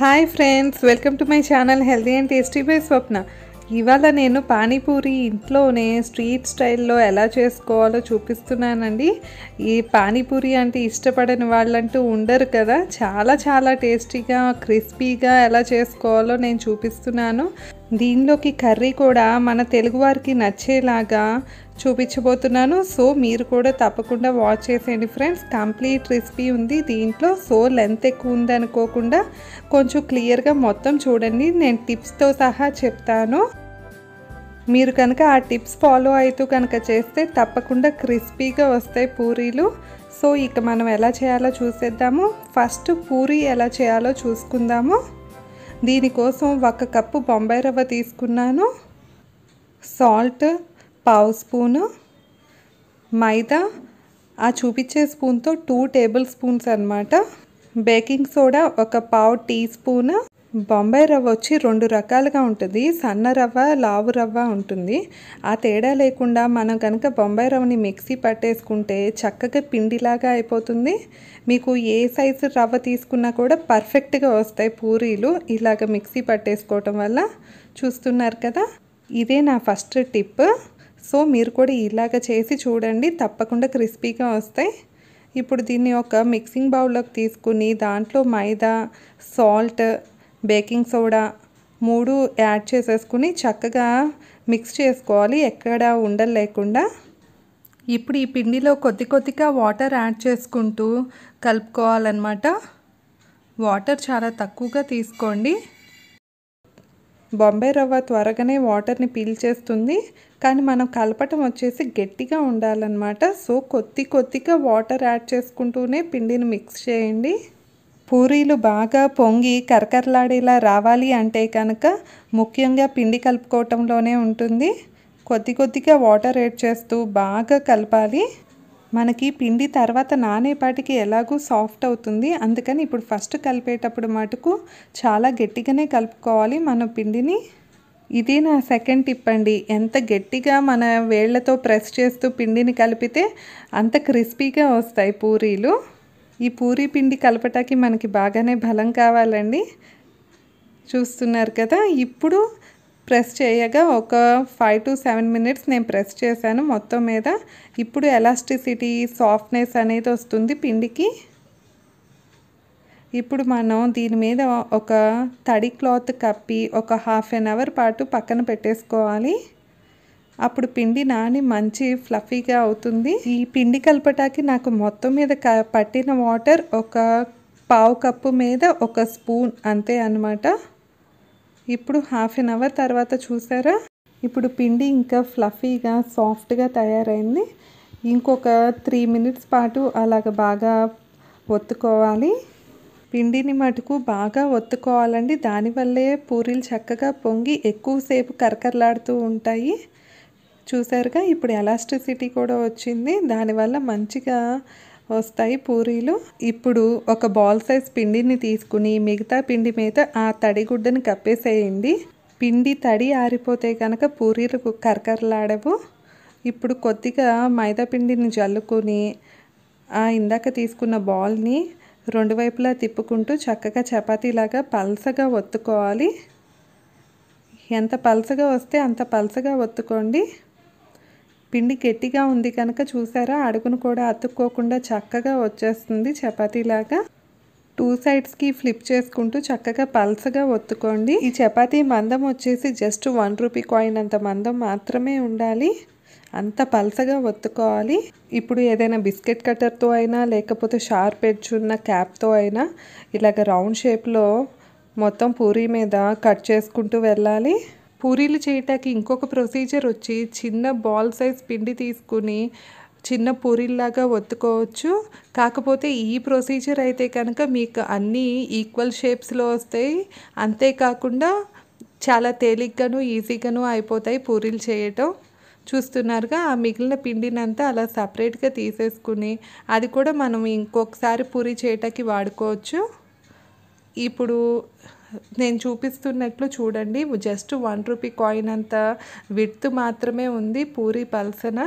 hi friends welcome to my channel healthy and tasty by Swapna ఇవాళ నేను పానీపూరి ఇంట్లోనే street స్టైల్లో ఎలా చేసుకోవాలో చూపిస్తున్నానండి ఈ పానీపూరి అంటే ఇష్టపడని వాళ్ళంటూ ఉండరు కదా చాలా చాలా టేస్టీగా క్రిస్పీగా ఎలా చేసుకోవాలో నేను చూపిస్తున్నాను దీనిలోకి కర్రీ కూడా మన తెలుగువారికి నచ్చేలాగా చూపించబోతున్నాను సో మీరు కూడా తప్పకుండా వాచ్ చేసేయండి ఫ్రెండ్స్ కంప్లీట్ రెసిపీ ఉంది దీంట్లో సో లెంత్ ఎక్కువ ఉంది అనుకోకుండా కొంచెం క్లియర్గా మొత్తం చూడండి నేను టిప్స్తో సహా చెప్తాను మీరు కనుక ఆ టిప్స్ ఫాలో అవుతూ కనుక చేస్తే తప్పకుండా క్రిస్పీగా వస్తాయి పూరీలు సో ఇక మనం ఎలా చేయాలో చూసేద్దాము ఫస్ట్ పూరీ ఎలా చేయాలో చూసుకుందాము దీనికోసం ఒక కప్పు బొంబాయి రవ్వ తీసుకున్నాను సాల్ట్ పావు స్పూను మైదా ఆ చూపించే స్పూన్తో టూ టేబుల్ స్పూన్స్ అనమాట బేకింగ్ సోడా ఒక పావు టీ స్పూన్ బొంబాయి రవ్వ వచ్చి రెండు రకాలుగా ఉంటుంది సన్న రవ్వ లావు రవ్వ ఉంటుంది ఆ తేడా లేకుండా మనం కనుక బొంబాయి రవ్వని మిక్సీ పట్టేసుకుంటే చక్కగా పిండిలాగా అయిపోతుంది మీకు ఏ సైజు రవ్వ తీసుకున్నా కూడా పర్ఫెక్ట్గా వస్తాయి పూరీలు ఇలాగ మిక్సీ పట్టేసుకోవటం వల్ల చూస్తున్నారు కదా ఇదే నా ఫస్ట్ టిప్ సో మీరు కూడా ఇలాగ చేసి చూడండి తప్పకుండా క్రిస్పీగా వస్తాయి ఇప్పుడు దీన్ని ఒక మిక్సింగ్ బౌల్లోకి తీసుకుని దాంట్లో మైదా సాల్ట్ బేకింగ్ సోడా మూడు యాడ్ చేసేసుకుని చక్కగా మిక్స్ చేసుకోవాలి ఎక్కడ ఉండలు లేకుండా ఇప్పుడు ఈ పిండిలో కొద్ది కొద్దిగా వాటర్ యాడ్ చేసుకుంటూ కలుపుకోవాలన్నమాట వాటర్ చాలా తక్కువగా తీసుకోండి బొంబాయి రవ్వ త్వరగానే వాటర్ని పీల్ చేస్తుంది కానీ మనం కలపటం వచ్చేసి గట్టిగా ఉండాలన్నమాట సో కొద్ది కొద్దిగా వాటర్ యాడ్ చేసుకుంటూనే పిండిని మిక్స్ చేయండి పూరీలు బాగా పొంగి కరకరలాడేలా రావాలి అంటే కనుక ముఖ్యంగా పిండి కలుపుకోవటంలోనే ఉంటుంది కొద్ది కొద్దిగా వాటర్ యాడ్ చేస్తూ బాగా కలపాలి మనకి పిండి తర్వాత నానేపాటికి ఎలాగూ సాఫ్ట్ అవుతుంది అందుకని ఇప్పుడు ఫస్ట్ కలిపేటప్పుడు మటుకు చాలా గట్టిగానే కలుపుకోవాలి మన పిండిని ఇది నా సెకండ్ టిప్ అండి ఎంత గట్టిగా మన వేళ్లతో ప్రెస్ చేస్తూ పిండిని కలిపితే అంత క్రిస్పీగా వస్తాయి పూరీలు ఈ పూరీ పిండి కలపటానికి మనకి బాగానే బలం కావాలండి చూస్తున్నారు కదా ఇప్పుడు ప్రెస్ చేయగా ఒక ఫైవ్ టు సెవెన్ మినిట్స్ నేను ప్రెస్ చేశాను మొత్తం మీద ఇప్పుడు ఎలాస్టిసిటీ సాఫ్ట్నెస్ అనేది వస్తుంది పిండికి ఇప్పుడు మనం దీని మీద ఒక తడి క్లాత్ కప్పి ఒక హాఫ్ అన్ అవర్ పాటు పక్కన పెట్టేసుకోవాలి అప్పుడు పిండి నాని మంచి ఫ్లఫీగా అవుతుంది ఈ పిండి కలపటానికి నాకు మొత్తం మీద పట్టిన వాటర్ ఒక పావు కప్పు మీద ఒక స్పూన్ అంతే అనమాట ఇప్పుడు హాఫ్ అన్ అవర్ తర్వాత చూసారా ఇప్పుడు పిండి ఇంకా ఫ్లఫీగా సాఫ్ట్గా తయారైంది ఇంకొక త్రీ మినిట్స్ పాటు అలాగ బాగా ఒత్తుకోవాలి పిండిని మటుకు బాగా ఒత్తుకోవాలండి దానివల్లే పూరీలు చక్కగా పొంగి ఎక్కువసేపు కరకరలాడుతూ ఉంటాయి చూసారుగా ఇప్పుడు ఎలాస్ట్రిసిటీ కూడా వచ్చింది దానివల్ల మంచిగా వస్తాయి పూరీలు ఇప్పుడు ఒక బాల్ సైజ్ పిండిని తీసుకుని మిగతా పిండి మీద ఆ తడిగుడ్డని కప్పేసేయండి పిండి తడి ఆరిపోతే కనుక పూరీలు కరకరలాడవు ఇప్పుడు కొద్దిగా మైదా పిండిని జల్లుకొని ఆ ఇందాక తీసుకున్న బాల్ని రెండు వైపులా తిప్పుకుంటూ చక్కగా చపాతీలాగా పల్సగా ఒత్తుకోవాలి ఎంత పలసగా వస్తే అంత పలసగా ఒత్తుకోండి పిండి గట్టిగా ఉంది కనుక చూసారా అడుగును కూడా అతుక్కోకుండా చక్కగా వచ్చేస్తుంది చపాతీలాగా టూ సైడ్స్కి ఫ్లిప్ చేసుకుంటూ చక్కగా పల్సగా ఒత్తుకోండి ఈ చపాతీ మందం వచ్చేసి జస్ట్ వన్ రూపీ కాయిన్ అంత మందం మాత్రమే ఉండాలి అంత పల్సగా ఒత్తుకోవాలి ఇప్పుడు ఏదైనా బిస్కెట్ కట్టర్తో అయినా లేకపోతే షార్ప్ ఎడ్జ్ ఉన్న క్యాప్తో అయినా ఇలాగ రౌండ్ షేప్లో మొత్తం పూరి మీద కట్ చేసుకుంటూ వెళ్ళాలి పూరీలు చేయటానికి ఇంకొక ప్రొసీజర్ వచ్చి చిన్న బాల్ సైజ్ పిండి తీసుకుని చిన్న పూరీల్లాగా ఒత్తుకోవచ్చు కాకపోతే ఈ ప్రొసీజర్ అయితే కనుక మీకు అన్నీ ఈక్వల్ షేప్స్లో వస్తాయి అంతేకాకుండా చాలా తేలిగ్గాను ఈజీగాను అయిపోతాయి పూరీలు చేయటం చూస్తున్నారుగా ఆ మిగిలిన పిండినంతా అలా సపరేట్గా తీసేసుకుని అది కూడా మనం ఇంకొకసారి పూరి చేయటానికి వాడుకోవచ్చు ఇప్పుడు నేను చూపిస్తున్నట్లు చూడండి జస్ట్ వన్ రూపీ కాయిన్ అంత విడ్త్ మాత్రమే ఉంది పూరి పల్సన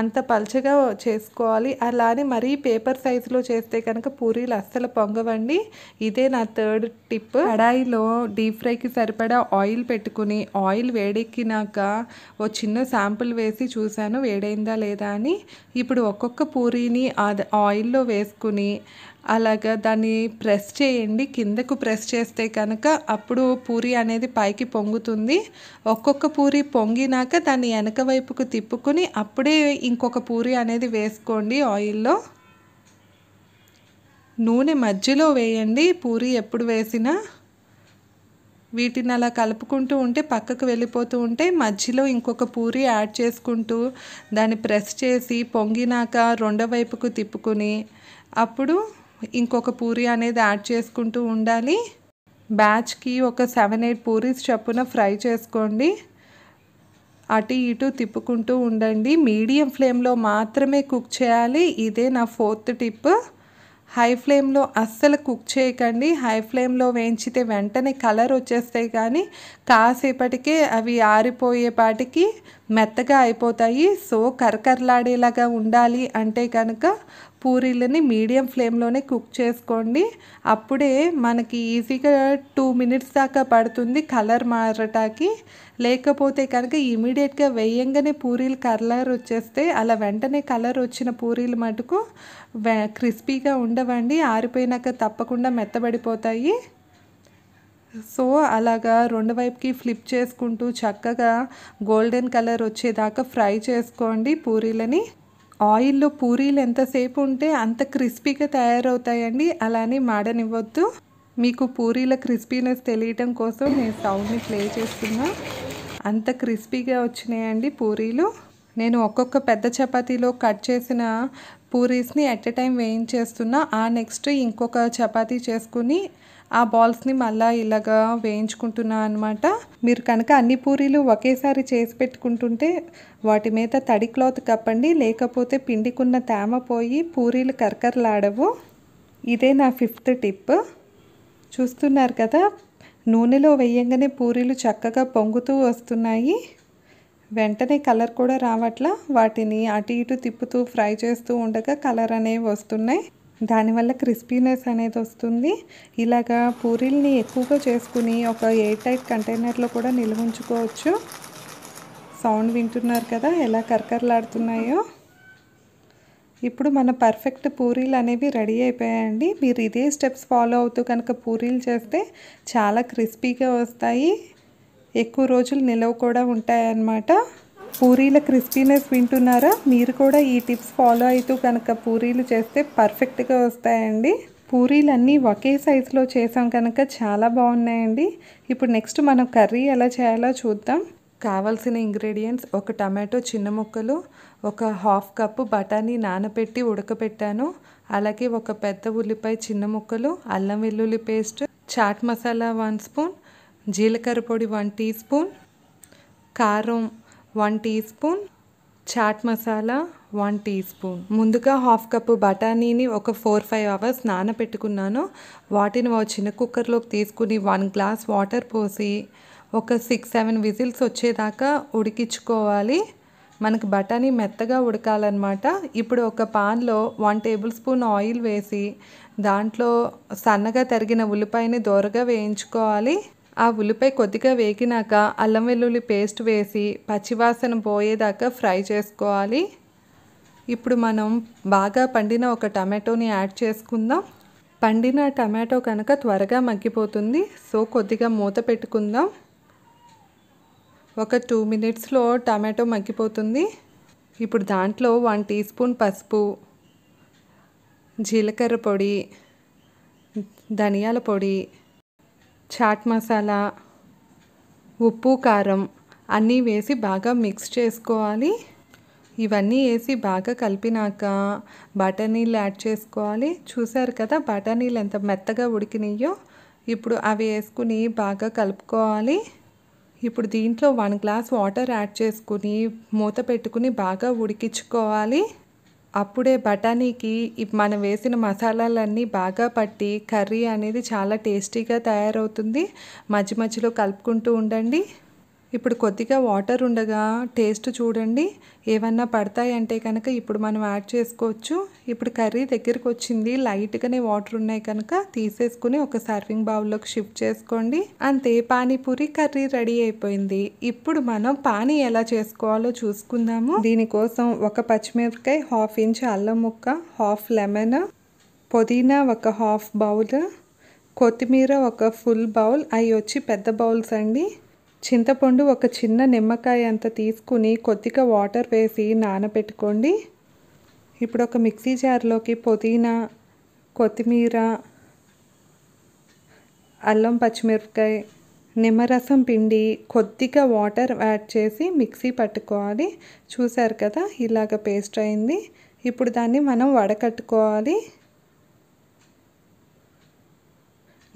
అంత పల్చగా చేసుకోవాలి అలానే మరీ పేపర్ సైజులో చేస్తే కనుక పూరీలు అస్సలు పొంగవండి ఇదే నా థర్డ్ టిప్ కడాయిలో డీప్ ఫ్రైకి సరిపడా ఆయిల్ పెట్టుకుని ఆయిల్ వేడెక్కినాక ఓ చిన్న శాంపుల్ వేసి చూశాను వేడైందా లేదా అని ఇప్పుడు ఒక్కొక్క పూరీని ఆయిల్లో వేసుకుని అలాగా దాన్ని ప్రెస్ చేయండి కిందకు ప్రెస్ చేస్తే కనుక అప్పుడు పూరి అనేది పైకి పొంగుతుంది ఒక్కొక్క పూరి పొంగినాక దాన్ని వెనక వైపుకు తిప్పుకొని అప్పుడే ఇంకొక పూరి అనేది వేసుకోండి ఆయిల్లో నూనె మధ్యలో వేయండి పూరి ఎప్పుడు వేసినా వీటిని అలా కలుపుకుంటూ ఉంటే పక్కకు వెళ్ళిపోతూ ఉంటే మధ్యలో ఇంకొక పూరి యాడ్ చేసుకుంటూ దాన్ని ప్రెస్ చేసి పొంగినాక రెండో వైపుకు తిప్పుకుని అప్పుడు ఇంకొక పూరి అనేది యాడ్ చేసుకుంటూ ఉండాలి బ్యాచ్కి ఒక సెవెన్ ఎయిట్ పూరీస్ చప్పున ఫ్రై చేసుకోండి అటు ఇటు తిప్పుకుంటూ ఉండండి మీడియం ఫ్లేమ్లో మాత్రమే కుక్ చేయాలి ఇదే నా ఫోర్త్ టిప్ హై ఫ్లేమ్లో అస్సలు కుక్ చేయకండి హై ఫ్లేమ్లో వేయించితే వెంటనే కలర్ వచ్చేస్తాయి కానీ కాసేపటికే అవి ఆరిపోయేపాటికి మెత్తగా అయిపోతాయి సో కరకరలాడేలాగా ఉండాలి అంటే కనుక పూరీలని మీడియం ఫ్లేమ్లోనే కుక్ చేసుకోండి అప్పుడే మనకి ఈజీగా టూ మినిట్స్ దాకా పడుతుంది కలర్ మారటాకి లేకపోతే కనుక ఇమీడియట్గా వేయంగానే పూరీలు కలర్ వచ్చేస్తే అలా వెంటనే కలర్ వచ్చిన పూరీలు మటుకు క్రిస్పీగా ఉండవండి ఆరిపోయినాక తప్పకుండా మెత్తబడిపోతాయి సో అలాగా రెండు వైపుకి ఫ్లిప్ చేసుకుంటూ చక్కగా గోల్డెన్ కలర్ వచ్చేదాకా ఫ్రై చేసుకోండి పూరీలని ఆయిల్లో పూరీలు ఎంతసేపు ఉంటే అంత క్రిస్పీగా తయారవుతాయండి అలానే మాడనివ్వద్దు మీకు పూరీల క్రిస్పీనెస్ తెలియటం కోసం నేను సౌండ్ని ప్లే చేస్తున్నా అంత క్రిస్పీగా వచ్చినాయండి పూరీలు నేను ఒక్కొక్క పెద్ద చపాతీలో కట్ చేసిన పూరీస్ని ఎట్ ఎ టైం వేయించేస్తున్నా ఆ నెక్స్ట్ ఇంకొక చపాతీ చేసుకుని ఆ బాల్స్ని మళ్ళీ ఇలాగా వేయించుకుంటున్నాను అనమాట మీరు కనుక అన్ని పూరీలు ఒకేసారి చేసి పెట్టుకుంటుంటే వాటి మీద తడి క్లాత్ కప్పండి లేకపోతే పిండికున్న తేమ పోయి పూరీలు కరకరలాడవు ఇదే నా ఫిఫ్త్ టిప్ చూస్తున్నారు కదా నూనెలో వేయంగానే పూరీలు చక్కగా పొంగుతూ వస్తున్నాయి వెంటనే కలర్ కూడా రావట్ల వాటిని అటు ఇటు తిప్పుతూ ఫ్రై చేస్తూ ఉండగా కలర్ అనేవి వస్తున్నాయి దానివల్ల క్రిస్పీనెస్ అనేది వస్తుంది ఇలాగా పూరీల్ని ఎక్కువగా చేసుకుని ఒక ఎయిర్ టైట్ కంటైనర్లో కూడా నిల్వ ఉంచుకోవచ్చు సౌండ్ వింటున్నారు కదా ఎలా కరకరలాడుతున్నాయో ఇప్పుడు మన పర్ఫెక్ట్ పూరీలు అనేవి రెడీ అయిపోయాయండి మీరు ఇదే స్టెప్స్ ఫాలో అవుతూ కనుక పూరీలు చేస్తే చాలా క్రిస్పీగా వస్తాయి ఎక్కువ రోజులు నిలవ కూడా ఉంటాయన్నమాట పూరీల క్రిస్పీనెస్ వింటున్నారా మీరు కూడా ఈ టిప్స్ ఫాలో అవుతూ కనుక పూరీలు చేస్తే పర్ఫెక్ట్గా వస్తాయండి పూరీలన్నీ ఒకే సైజులో చేసాం కనుక చాలా బాగున్నాయండి ఇప్పుడు నెక్స్ట్ మనం కర్రీ ఎలా చేయాలో చూద్దాం కావాల్సిన ఇంగ్రీడియంట్స్ ఒక టమాటో చిన్న ముక్కలు ఒక హాఫ్ కప్పు బఠానీ నానబెట్టి ఉడకబెట్టాను అలాగే ఒక పెద్ద ఉల్లిపాయ చిన్న ముక్కలు అల్లం వెల్లుల్లి paste chaat masala one spoon జీలకర్ర పొడి వన్ టీ స్పూన్ కారం one teaspoon chaat masala one teaspoon ముందుగా హాఫ్ కప్పు బఠానీని ఒక ఫోర్ ఫైవ్ అవర్స్ నానపెట్టుకున్నాను వాటిని ఒక చిన్న కుక్కర్లోకి తీసుకుని వన్ గ్లాస్ వాటర్ పోసి ఒక సిక్స్ సెవెన్ విజిల్స్ వచ్చేదాకా ఉడికించుకోవాలి మనకు బఠానీ మెత్తగా ఉడకాలన్నమాట ఇప్పుడు ఒక పాన్లో వన్ టేబుల్ స్పూన్ ఆయిల్ వేసి దాంట్లో సన్నగా తరిగిన ఉల్లిపాయని దోరగా వేయించుకోవాలి ఆ ఉల్లిపాయ కొద్దిగా వేగినాక అల్లం వెల్లుల్లి పేస్ట్ వేసి పచ్చివాసన పోయేదాకా ఫ్రై చేసుకోవాలి ఇప్పుడు మనం బాగా పండిన ఒక టమాటోని యాడ్ చేసుకుందాం పండిన టమాటో కనుక త్వరగా మగ్గిపోతుంది సో కొద్దిగా మూత పెట్టుకుందాం ఒక టూ మినిట్స్లో టమాటో మగ్గిపోతుంది ఇప్పుడు దాంట్లో వన్ టీ స్పూన్ పసుపు జీలకర్ర పొడి ధనియాల పొడి చాట్ మసాలా ఉప్పు కారం అన్నీ వేసి బాగా మిక్స్ చేసుకోవాలి ఇవన్నీ వేసి బాగా కలిపినాక బఠానీలు యాడ్ చేసుకోవాలి చూసారు కదా బఠానీలు ఎంత మెత్తగా ఉడికినాయో ఇప్పుడు అవి వేసుకుని బాగా కలుపుకోవాలి ఇప్పుడు దీంట్లో వన్ గ్లాస్ వాటర్ యాడ్ చేసుకుని మూత పెట్టుకుని బాగా ఉడికించుకోవాలి అప్పుడే బఠానీకి మనం వేసిన మసాలాలన్నీ బాగా పట్టి కర్రీ అనేది చాలా టేస్టీగా తయారవుతుంది మధ్య మధ్యలో కలుపుకుంటూ ఉండండి ఇప్పుడు కొద్దిగా వాటర్ ఉండగా టేస్ట్ చూడండి ఏమన్నా పడతాయంటే కనుక ఇప్పుడు మనం యాడ్ చేసుకోవచ్చు ఇప్పుడు కర్రీ దగ్గరికి వచ్చింది లైట్గానే వాటర్ ఉన్నాయి కనుక తీసేసుకుని ఒక సర్వింగ్ బౌల్లోకి షిఫ్ట్ చేసుకోండి అంతే పానీపూరి కర్రీ రెడీ అయిపోయింది ఇప్పుడు మనం పానీ ఎలా చేసుకోవాలో చూసుకుందాము దీనికోసం ఒక పచ్చిమిరపకాయ హాఫ్ ఇంచ్ అల్లం ముక్క హాఫ్ లెమన్ పుదీనా ఒక హాఫ్ బౌల్ కొత్తిమీర ఒక ఫుల్ బౌల్ అవి వచ్చి పెద్ద బౌల్స్ అండి చింతపండు ఒక చిన్న నిమ్మకాయ అంత తీసుకుని కొద్దిగా వాటర్ వేసి నానబెట్టుకోండి ఇప్పుడు ఒక మిక్సీ జార్లోకి పుదీనా కొత్తిమీర అల్లం పచ్చిమిరపకాయ నిమ్మరసం పిండి కొద్దిగా వాటర్ యాడ్ చేసి మిక్సీ పట్టుకోవాలి చూసారు కదా ఇలాగ పేస్ట్ అయింది ఇప్పుడు దాన్ని మనం వడకట్టుకోవాలి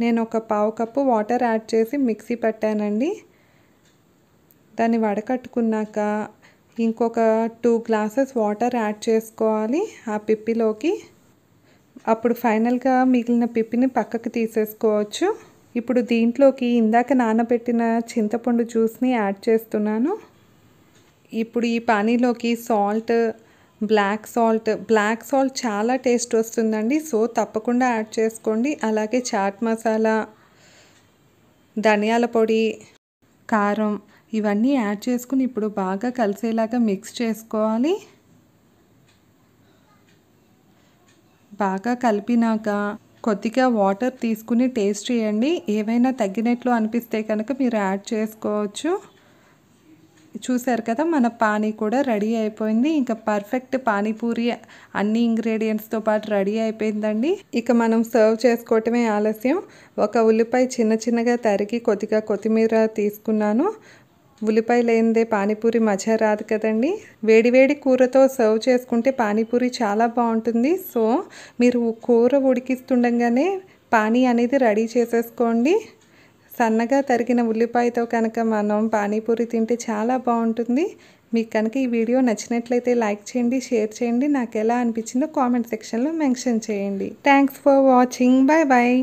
నేను ఒక పావు కప్పు వాటర్ యాడ్ చేసి మిక్సీ పట్టానండి దాన్ని వడకట్టుకున్నాక ఇంకొక టూ గ్లాసెస్ వాటర్ యాడ్ చేసుకోవాలి ఆ పిప్పిలోకి అప్పుడు ఫైనల్గా మిగిలిన పిప్పిని పక్కకు తీసేసుకోవచ్చు ఇప్పుడు దీంట్లోకి ఇందాక నానబెట్టిన చింతపండు జ్యూస్ని యాడ్ చేస్తున్నాను ఇప్పుడు ఈ పానీలోకి salt black salt black salt చాలా టేస్ట్ వస్తుందండి సో తప్పకుండా యాడ్ చేసుకోండి అలాగే చాట్ మసాలా ధనియాల పొడి కారం ఇవన్నీ యాడ్ చేసుకుని ఇప్పుడు బాగా కలిసేలాగా మిక్స్ చేసుకోవాలి బాగా కలిపినాక కొద్దిగా వాటర్ తీసుకుని టేస్ట్ చేయండి ఏవైనా తగ్గినట్లు అనిపిస్తే కనుక మీరు యాడ్ చేసుకోవచ్చు చూసారు కదా మన పానీ కూడా రెడీ అయిపోయింది ఇంకా పర్ఫెక్ట్ పానీపూరి అన్ని ఇంగ్రీడియంట్స్తో పాటు రెడీ అయిపోయిందండి ఇక మనం సర్వ్ చేసుకోవటమే ఆలస్యం ఒక ఉల్లిపాయ చిన్న చిన్నగా తరిగి కొద్దిగా కొత్తిమీర తీసుకున్నాను ఉల్లిపాయ లేనిదే పానీపూరి మజా రాదు కదండి వేడివేడి కూరతో సర్వ్ చేసుకుంటే పానీపూరి చాలా బాగుంటుంది సో మీరు కూర ఉడికిస్తుండగానే పానీ అనేది రెడీ చేసేసుకోండి సన్నగా తరిగిన ఉల్లిపాయతో కనుక మనం పానీపూరి తింటే చాలా బాగుంటుంది మీకు కనుక ఈ వీడియో నచ్చినట్లయితే లైక్ చేయండి షేర్ చేయండి నాకు ఎలా అనిపించిందో కామెంట్ సెక్షన్లో మెన్షన్ చేయండి thanks for watching bye bye